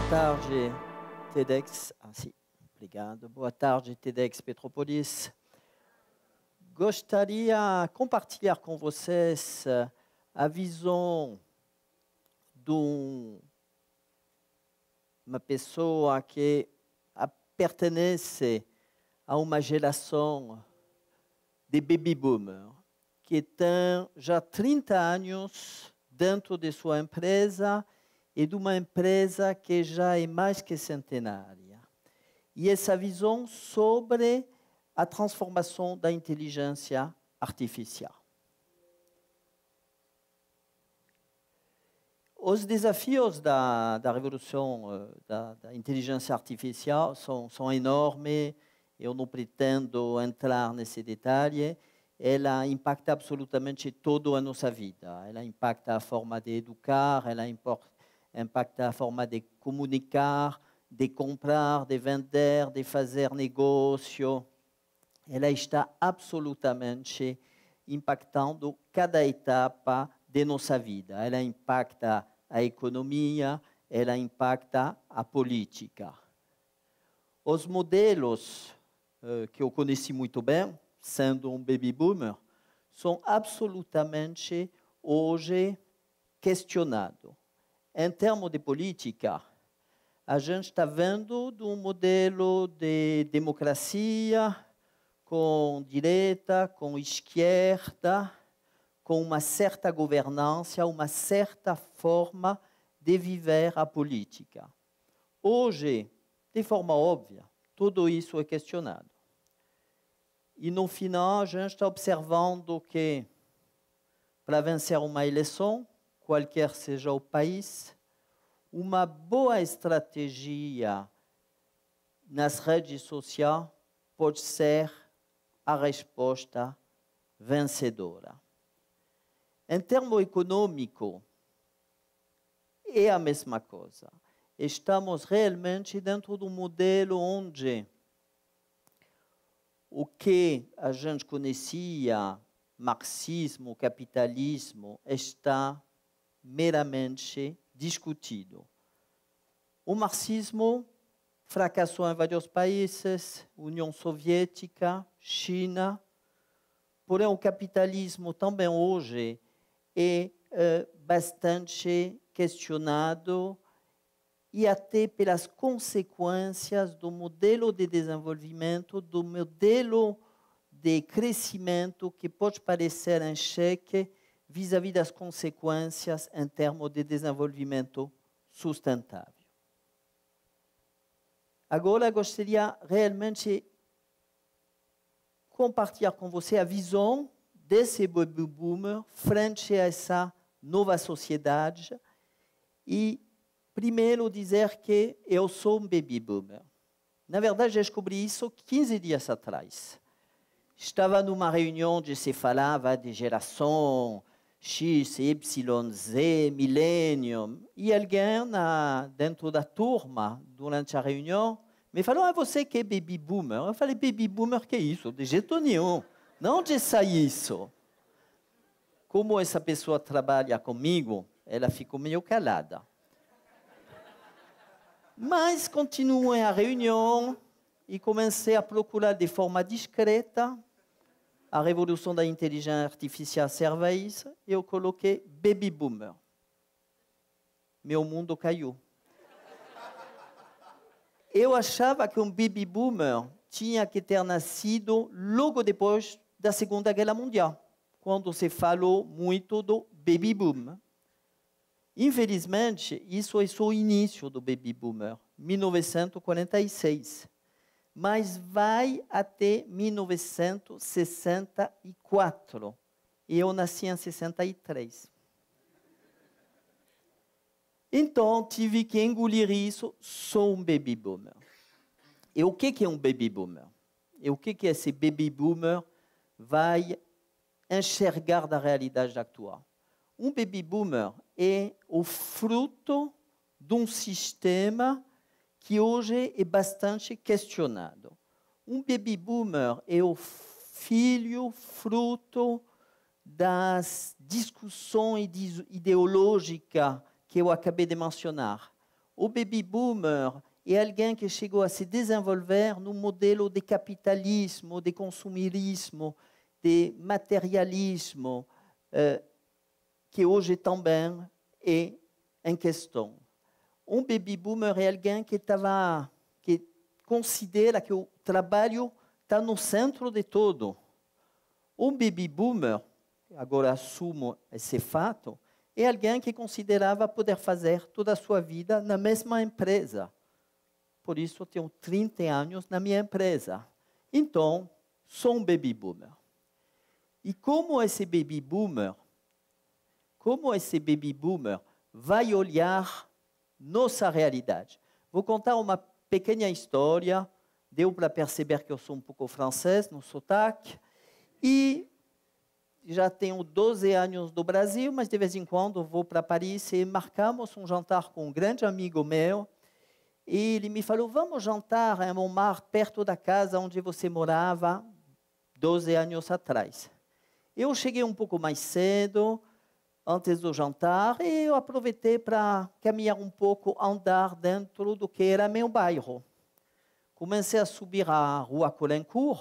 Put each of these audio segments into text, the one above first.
Boa tarde, TEDx. Ah, sim, obrigado. Boa tarde, TEDx Petropolis. Gostaria de compartilhar com vocês ah, a visão de uma pessoa que ah, pertence a uma geração de baby boomers, que tem já 30 anos dentro de sua empresa e de uma empresa que já é mais que centenária. E essa visão sobre a transformação da inteligência artificial. Os desafios da, da revolução eh, da, da, inteligência artificial são, são enormes, eu não pretendo entrar nesse detalhe, ela impacta absolutamente toda a nossa vida. Ela impacta a forma de educar, ela impacta impacta a forma de comunicar, de comprar, de vender, de fazer negócio. Ela está absolutamente impactando cada etapa de nossa vida. Ela impacta a economia, ela impacta a política. Os modelos eh, que eu conheci muito bem, sendo um baby boomer, são absolutamente hoje questionados. Em é termos de política, a gente está vendo de um modelo de democracia com direita, com esquerda, com uma certa governança, uma certa forma de viver a política. Hoje, de forma óbvia, tudo isso é questionado. E no final, a gente está observando que, para vencer uma eleição, qualquer seja o país, uma boa estratégia nas redes sociais pode ser a resposta vencedora. Em termo econômico, é a mesma coisa. Estamos realmente dentro de um modelo onde o que a gente conhecia, marxismo, capitalismo, está meramente discutido. O marxismo fracassou em vários países, União Soviética, China. Porém, o capitalismo também hoje é, eh, bastante questionado e até pelas consequências do modelo de desenvolvimento, do modelo de crescimento que pode parecer em xeque vis-à-vis das consequências em termos de desenvolvimento sustentável. Agora, gostaria realmente compartilhar com você a visão desse baby boomer frente a essa nova sociedade e primeiro dizer que eu sou um baby boomer. Na verdade, descobri isso 15 dias atrás. Estava numa reunião de se falava de geração, X, Y, Z, Millennium. E alguém na, dentro da turma, durante a reunião, me falou: ah, você que é baby boomer. Eu falei: baby boomer, que é isso? De jeito nenhum. Não onde sai isso? Como essa pessoa trabalha comigo, ela ficou meio calada. Mas continuei a reunião e comecei a procurar de forma discreta a revolução da inteligência artificial serve a isso, eu coloquei baby boomer. Meu mundo caiu. Eu achava que um baby boomer tinha que ter nascido logo depois da Segunda Guerra Mundial, quando se falou muito do baby boom. Infelizmente, isso é só o início do baby boomer, 1946 mas vai até 1964. e Eu nasci em 63. Então, tive que engolir isso, sou um baby boomer. E o que é um baby boomer? E o que é esse baby boomer vai enxergar da realidade atual? Um baby boomer é o fruto de um sistema que hoje é bastante questionado. Um baby boomer é o filho, fruto das discussões ideológicas que eu acabei de mencionar. O baby boomer é alguém que chegou a se desenvolver no modelo de capitalismo, de consumirismo, de materialismo, eh, que hoje também é em questão um baby boomer é alguém que estava que considera que o trabalho está no centro de tudo. Um baby boomer, agora assumo esse fato, é alguém que considerava poder fazer toda a sua vida na mesma empresa. Por isso, tenho 30 anos na minha empresa. Então, sou um baby boomer. E como esse baby boomer, como esse baby boomer vai olhar nossa realidade. Vou contar uma pequena história, deu para perceber que eu sou um pouco francês no sotaque, e já tenho 12 anos do Brasil, mas de vez em quando vou para Paris e marcamos um jantar com um grande amigo meu, e ele me falou, vamos jantar em Montmartre, perto da casa onde você morava 12 anos atrás. Eu cheguei um pouco mais cedo, antes do jantar e eu aproveitei para caminhar um pouco, andar dentro do que era meu bairro. Comecei a subir a rua Colencourt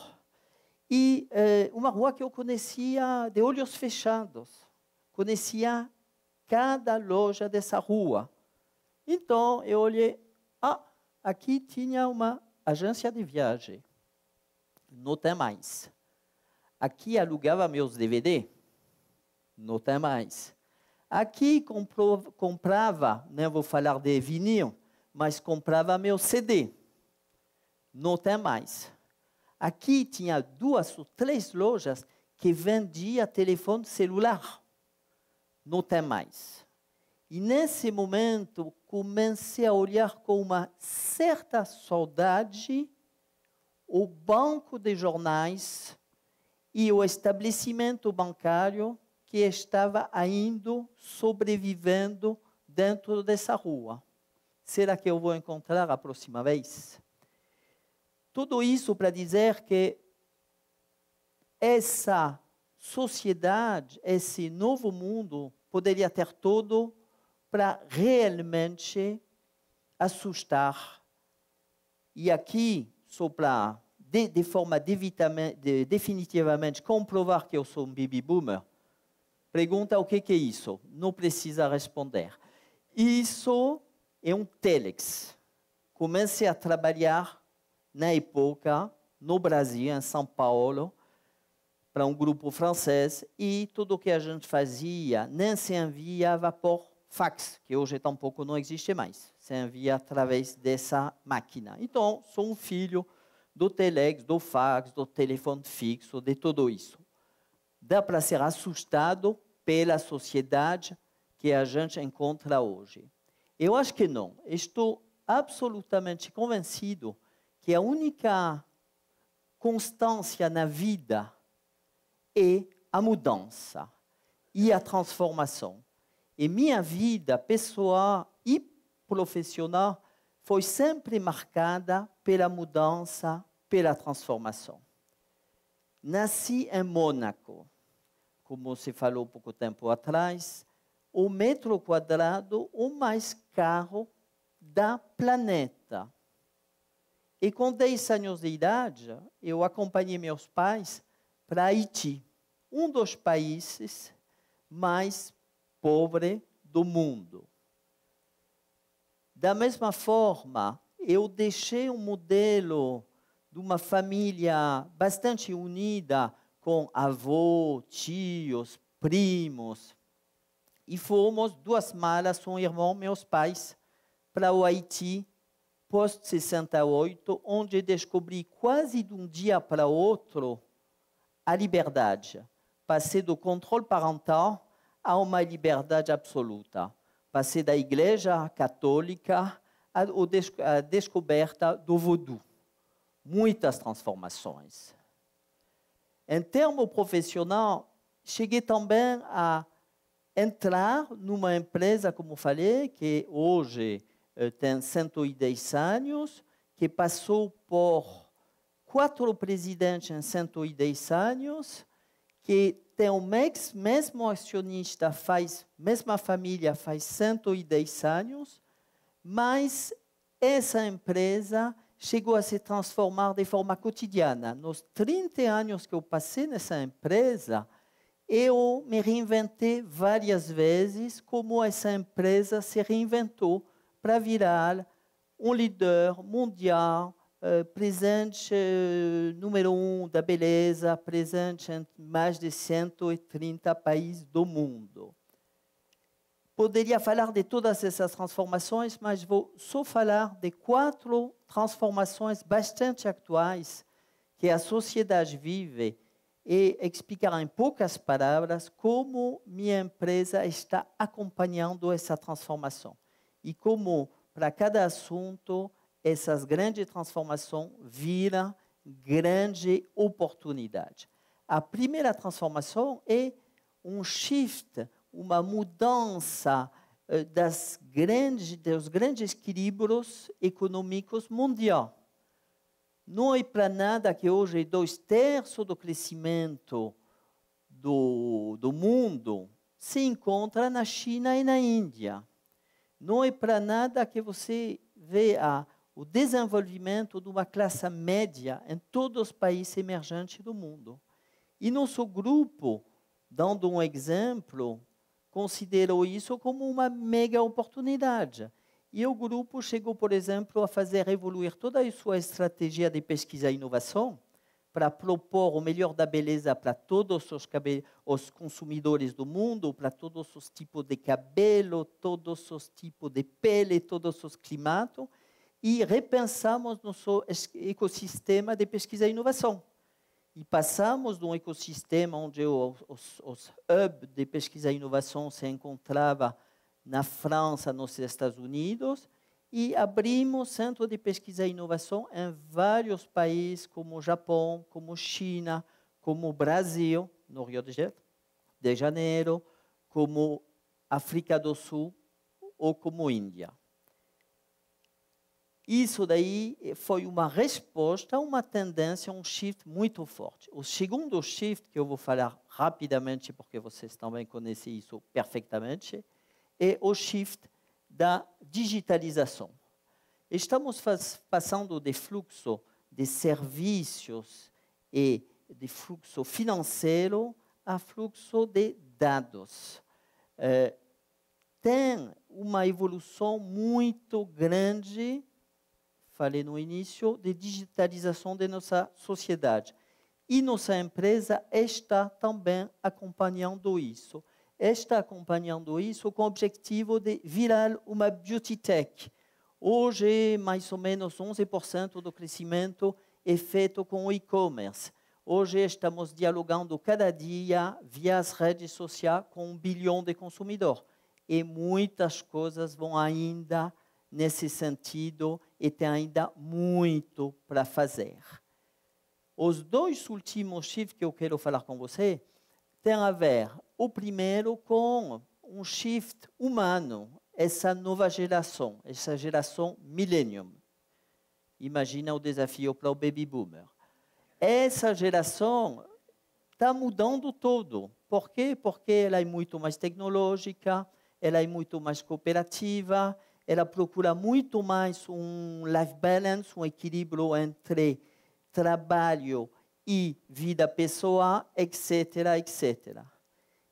e eh, uma rua que eu conhecia de olhos fechados. Conhecia cada loja dessa rua. Então eu olhei, ah, aqui tinha uma agência de viagem. Não tem mais. Aqui alugava meus DVD. Não tem mais. Aqui comprou, comprava, não né, vou falar de vinil, mas comprava meu CD. Não tem mais. Aqui tinha duas ou três lojas que vendiam telefone celular. Não tem mais. E nesse momento comecei a olhar com uma certa saudade o banco de jornais e o estabelecimento bancário que estava ainda sobrevivendo dentro dessa rua. Será que eu vou encontrar a próxima vez? Tudo isso para dizer que essa sociedade, esse novo mundo, poderia ter tudo para realmente assustar. E aqui, só para de, de forma definitivamente comprovar que eu sou um baby boomer, Pergunta o que é isso? Não precisa responder. Isso é um telex. Comecei a trabalhar na época no Brasil, em São Paulo, para um grupo francês e tudo o que a gente fazia nem se enviava por fax, que hoje tampouco não existe mais. Se envia através dessa máquina. Então, sou um filho do telex, do fax, do telefone fixo, de tudo isso dá para ser assustado pela sociedade que a gente encontra hoje. Eu acho que não. Estou absolutamente convencido que a única constância na vida é a mudança e a transformação. E minha vida pessoal e profissional foi sempre marcada pela mudança, pela transformação. Nasci em Mônaco, como se falou pouco tempo atrás, o metro quadrado o mais caro da planeta. E com 10 anos de idade, eu acompanhei meus pais para Haiti, um dos países mais pobres do mundo. Da mesma forma, eu deixei um modelo de uma família bastante unida, com avô, tios, primos. E fomos duas malas, um irmão, meus pais, para o Haiti, pós-68, onde descobri quase de um dia para outro a liberdade. Passei do controle parental a uma liberdade absoluta. Passei da igreja católica à descoberta do voodoo. Muitas transformações em então, termos profissionais, cheguei também a entrar numa empresa, como falei, que hoje eh, tem 110 anos, que passou por quatro presidentes em 110 anos, que tem o mesmo acionista, faz mesma família, faz 110 anos, mas essa empresa chegou a se transformar de forma cotidiana. Nos 30 anos que eu passei nessa empresa, eu me reinventei várias vezes, como essa empresa se reinventou para virar um líder mundial, Uh, presente uh, número um da beleza, presente em mais de 130 países do mundo. Poderia falar de todas essas transformações, mas vou só falar de quatro transformações bastante atuais que a sociedade vive e explicar em poucas palavras como minha empresa está acompanhando essa transformação e como, para cada assunto, essas grandes transformações viram grande oportunidade. A primeira transformação é um shift, uma mudança eh, das grandes, dos grandes equilíbrios econômicos mundial. Não é para nada que hoje é dois terços do crescimento do, do mundo se encontra na China e na Índia. Não é para nada que você vê a, ah, o desenvolvimento de uma classe média em todos os países emergentes do mundo. E nosso grupo, dando um exemplo, considerou isso como uma mega oportunidade. E o grupo chegou, por exemplo, a fazer evoluir toda a sua estratégia de pesquisa e inovação para propor o melhor da beleza para todos os, os consumidores do mundo, para todos os tipos de cabelo, todos os tipos de pele, todos os climatos, e repensamos nosso ecossistema de pesquisa e inovação e passamos de um ecossistema onde os, os, hubs de pesquisa e inovação se encontravam na França, nos Estados Unidos, e abrimos centro de pesquisa e inovação em vários países, como o Japão, como China, como o Brasil, no Rio de Janeiro, como África do Sul ou como Índia. Isso daí foi uma resposta a uma tendência, um shift muito forte. O segundo shift, que eu vou falar rapidamente, porque vocês também conhecem isso perfeitamente, é o shift da digitalização. Estamos passando de fluxo de serviços e de fluxo financeiro a fluxo de dados. É, tem uma evolução muito grande falei no início, de digitalização de nossa sociedade. E nossa empresa está também acompanhando isso. Está acompanhando isso com o objetivo de virar uma beauty tech. Hoje, mais ou menos 11% do crescimento é feito com o e-commerce. Hoje estamos dialogando cada dia via as redes sociais com um bilhão de consumidores. E muitas coisas vão ainda nesse sentido e tem ainda muito para fazer. Os dois últimos shifts que eu quero falar com você têm a ver, o primeiro, com um shift humano, essa nova geração, essa geração millennium. Imagina o desafio para o baby boomer. Essa geração está mudando todo. Por quê? Porque ela é muito mais tecnológica, ela é muito mais cooperativa, ela procura muito mais um life balance, um equilíbrio entre trabalho e vida pessoal, etc, etc.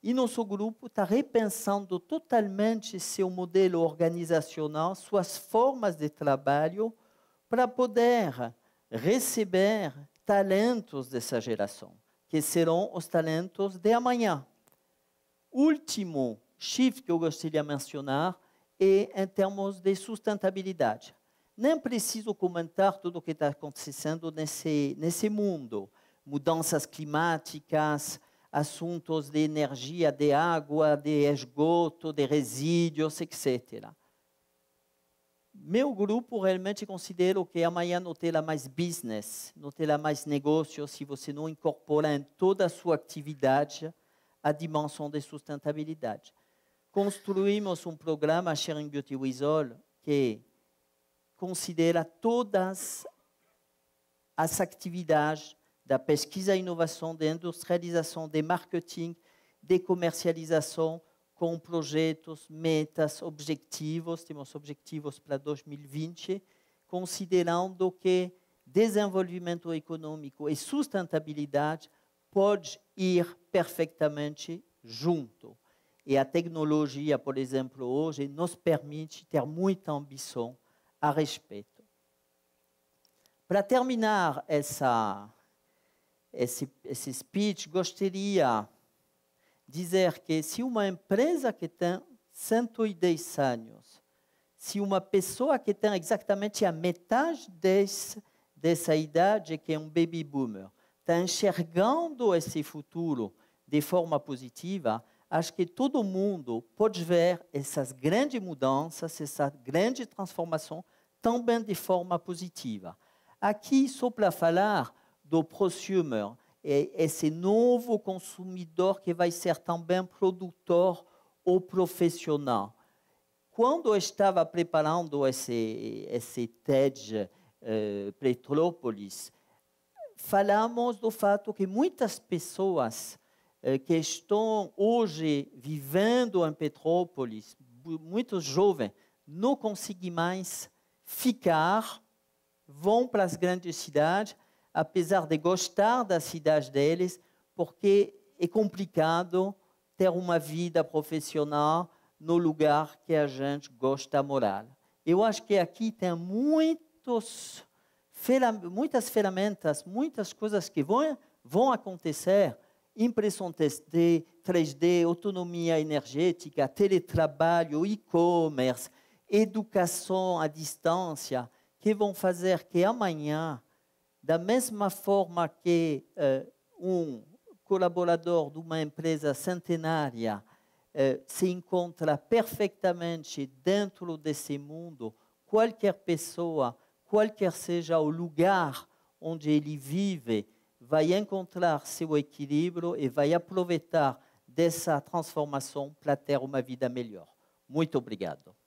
E nosso grupo está repensando totalmente seu modelo organizacional, suas formas de trabalho, para poder receber talentos dessa geração, que serão os talentos de amanhã. Último shift que eu gostaria de mencionar e em termos de sustentabilidade. Nem preciso comentar tudo o que está acontecendo nesse, nesse mundo. Mudanças climáticas, assuntos de energia, de água, de esgoto, de resíduos, etc. Meu grupo realmente considera que amanhã não terá mais business, não terá mais negócio se você não incorpora em toda a sua atividade a dimensão de sustentabilidade construímos um programa Sharing Beauty with All que considera todas as atividades da pesquisa e inovação, da industrialização, de marketing, de comercialização, com projetos, metas, objetivos, temos objetivos para 2020, considerando que desenvolvimento econômico e sustentabilidade pode ir perfeitamente junto. E a tecnologia, por exemplo, hoje, nos permite ter muita ambição a respeito. Para terminar essa, esse, esse speech, gostaria de dizer que se uma empresa que tem 110 anos, se uma pessoa que tem exatamente a metade desse, dessa idade, que é um baby boomer, está enxergando esse futuro de forma positiva, acho que todo mundo pode ver essas grandes mudanças, essa grande transformação, também de forma positiva. Aqui, só para falar do prosumer, é esse novo consumidor que vai ser também produtor ou profissional. Quando eu estava preparando esse, esse TED eh, Petrópolis, falamos do fato que muitas pessoas eh, que estão hoje vivendo em Petrópolis, muitos jovens, não conseguem mais ficar, vão para as grandes cidades, apesar de gostar da cidade deles, porque é complicado ter uma vida profissional no lugar que a gente gosta de morar. Eu acho que aqui tem muitos, muitas ferramentas, muitas coisas que vão, vão acontecer impressão 3D, 3D, autonomia energética, teletrabalho, e-commerce, educação à distância, que vão fazer que amanhã, da mesma forma que uh, um colaborador de uma empresa centenária eh, se encontra perfeitamente dentro desse mundo, qualquer pessoa, qualquer seja o lugar onde ele vive, vai encontrar seu equilíbrio e vai aproveitar dessa transformação para ter uma vida melhor. Muito obrigado.